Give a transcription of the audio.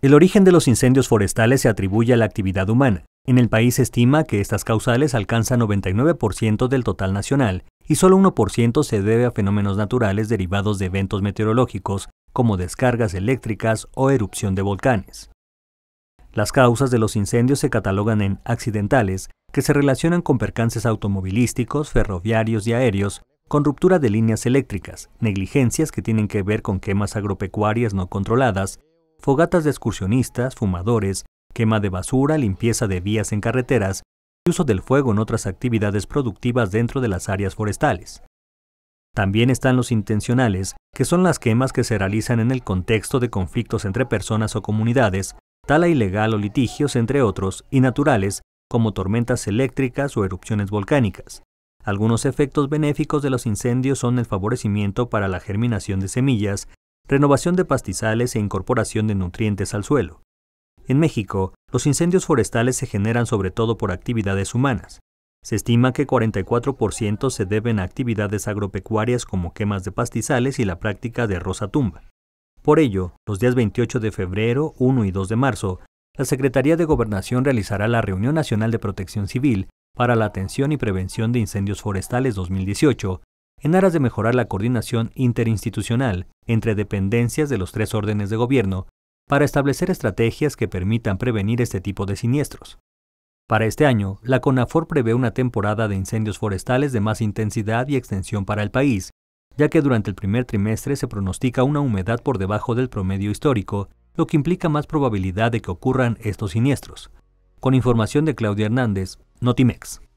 El origen de los incendios forestales se atribuye a la actividad humana. En el país se estima que estas causales alcanzan 99% del total nacional y solo 1% se debe a fenómenos naturales derivados de eventos meteorológicos como descargas eléctricas o erupción de volcanes. Las causas de los incendios se catalogan en accidentales, que se relacionan con percances automovilísticos, ferroviarios y aéreos, con ruptura de líneas eléctricas, negligencias que tienen que ver con quemas agropecuarias no controladas, fogatas de excursionistas, fumadores, quema de basura, limpieza de vías en carreteras y uso del fuego en otras actividades productivas dentro de las áreas forestales. También están los intencionales, que son las quemas que se realizan en el contexto de conflictos entre personas o comunidades, tala ilegal o litigios, entre otros, y naturales, como tormentas eléctricas o erupciones volcánicas. Algunos efectos benéficos de los incendios son el favorecimiento para la germinación de semillas, renovación de pastizales e incorporación de nutrientes al suelo. En México, los incendios forestales se generan sobre todo por actividades humanas. Se estima que 44% se deben a actividades agropecuarias como quemas de pastizales y la práctica de tumba. Por ello, los días 28 de febrero, 1 y 2 de marzo, la Secretaría de Gobernación realizará la Reunión Nacional de Protección Civil para la Atención y Prevención de Incendios Forestales 2018, en aras de mejorar la coordinación interinstitucional entre dependencias de los tres órdenes de gobierno para establecer estrategias que permitan prevenir este tipo de siniestros. Para este año, la CONAFOR prevé una temporada de incendios forestales de más intensidad y extensión para el país, ya que durante el primer trimestre se pronostica una humedad por debajo del promedio histórico, lo que implica más probabilidad de que ocurran estos siniestros. Con información de Claudia Hernández, Notimex.